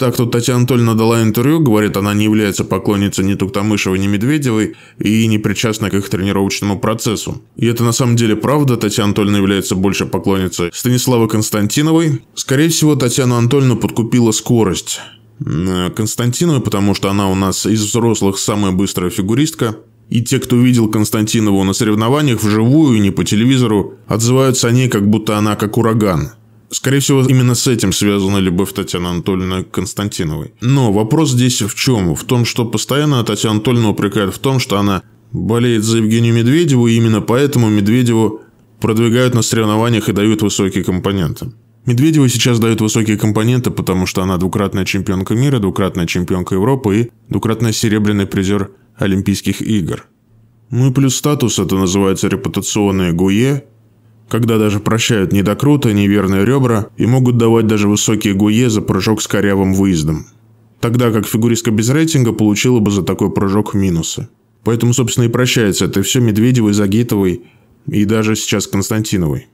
Так тут Татьяна Анатольевна дала интервью, говорит, она не является поклонницей ни Туктамышева, ни Медведевой и не причастна к их тренировочному процессу. И это на самом деле правда, Татьяна Анатольевна является больше поклонницей Станиславы Константиновой. Скорее всего, Татьяну Анатольевну подкупила скорость. Э, Константиновой, потому что она у нас из взрослых самая быстрая фигуристка. И те, кто видел Константинову на соревнованиях вживую и не по телевизору, отзываются о ней, как будто она как ураган – Скорее всего, именно с этим связана любовь Татьяны Анатольевны к Константиновой. Но вопрос здесь в чем? В том, что постоянно Татьяна Анатольевна упрекает в том, что она болеет за Евгению Медведеву, и именно поэтому Медведеву продвигают на соревнованиях и дают высокие компоненты. Медведеву сейчас дают высокие компоненты, потому что она двукратная чемпионка мира, двукратная чемпионка Европы и двукратная серебряный призер Олимпийских игр. Ну и плюс статус, это называется репутационное ГУЕ, когда даже прощают недокрута, неверные ребра и могут давать даже высокие гуе за прыжок с корявым выездом. Тогда как фигуристка без рейтинга получила бы за такой прыжок минусы. Поэтому, собственно, и прощается это все Медведевой, Загитовой и даже сейчас Константиновой.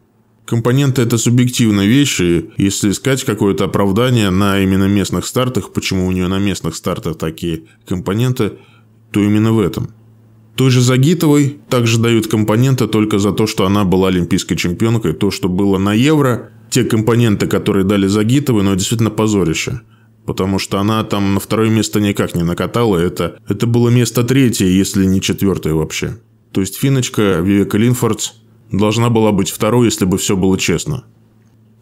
Компоненты – это субъективные вещи, и если искать какое-то оправдание на именно местных стартах, почему у нее на местных стартах такие компоненты, то именно в этом. Той же Загитовой также дают компоненты только за то, что она была олимпийской чемпионкой. То, что было на Евро, те компоненты, которые дали Загитовой, но ну, действительно позорище. Потому что она там на второе место никак не накатала. Это, это было место третье, если не четвертое вообще. То есть Финочка, Вивека Линфордс должна была быть второй, если бы все было честно.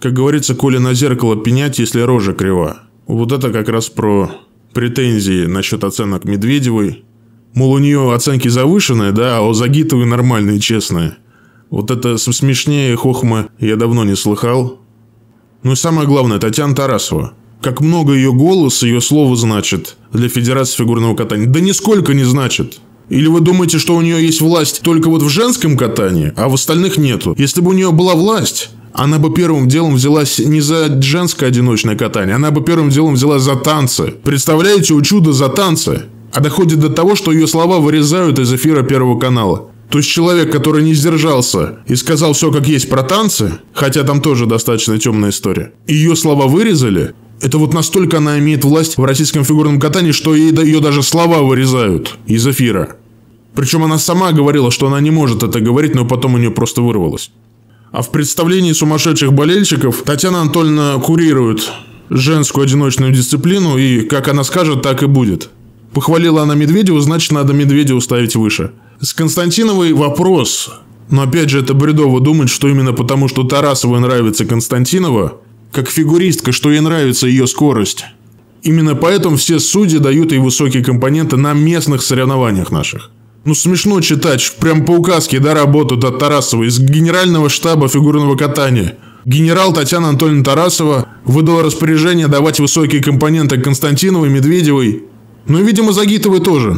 Как говорится, Коля на зеркало пенять, если рожа крива. Вот это как раз про претензии насчет оценок Медведевой Мол, у нее оценки завышенные, да, а у Загитовой нормальные, честные. Вот это смешнее хохма я давно не слыхал. Ну и самое главное, Татьяна Тарасова. Как много ее голос, ее слово значит для Федерации фигурного катания. Да нисколько не значит. Или вы думаете, что у нее есть власть только вот в женском катании, а в остальных нету? Если бы у нее была власть, она бы первым делом взялась не за женское одиночное катание, она бы первым делом взялась за танцы. Представляете, у чуда за танцы а доходит до того, что ее слова вырезают из эфира Первого канала. То есть человек, который не сдержался и сказал все как есть про танцы, хотя там тоже достаточно темная история, ее слова вырезали, это вот настолько она имеет власть в российском фигурном катании, что ей, ее даже слова вырезают из эфира. Причем она сама говорила, что она не может это говорить, но потом у нее просто вырвалось. А в представлении сумасшедших болельщиков Татьяна Анатольевна курирует женскую одиночную дисциплину, и как она скажет, так и будет. Похвалила она Медведеву, значит, надо Медведеву ставить выше. С Константиновой вопрос. Но опять же, это бредово думать, что именно потому, что Тарасовой нравится Константинова, как фигуристка, что ей нравится ее скорость. Именно поэтому все судьи дают ей высокие компоненты на местных соревнованиях наших. Ну смешно читать, прям по указке, да, работают от Тарасова из Генерального штаба фигурного катания. Генерал Татьяна Анатольевна Тарасова выдала распоряжение давать высокие компоненты Константиновой, Медведевой ну, и, видимо, Загитовой тоже.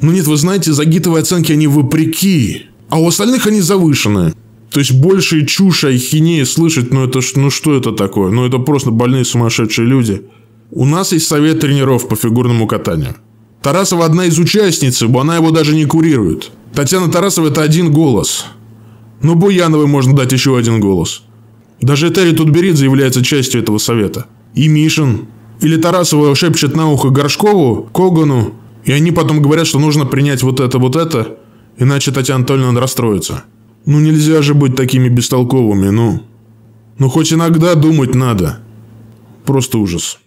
Но ну, нет, вы знаете, Загитовой оценки, они вопреки. А у остальных они завышены. То есть, больше чушь а и ахинея слышать, ну, это, ну что это такое? Ну, это просто больные сумасшедшие люди. У нас есть совет тренеров по фигурному катанию. Тарасова одна из участниц, она его даже не курирует. Татьяна Тарасова – это один голос. Но Буяновой можно дать еще один голос. Даже Этери Тутберидзе является частью этого совета. И Мишин, или Тарасова шепчет на ухо Горшкову, Когану, и они потом говорят, что нужно принять вот это, вот это, иначе Татьяна Анатольевна расстроится. Ну нельзя же быть такими бестолковыми, ну. Ну хоть иногда думать надо. Просто ужас.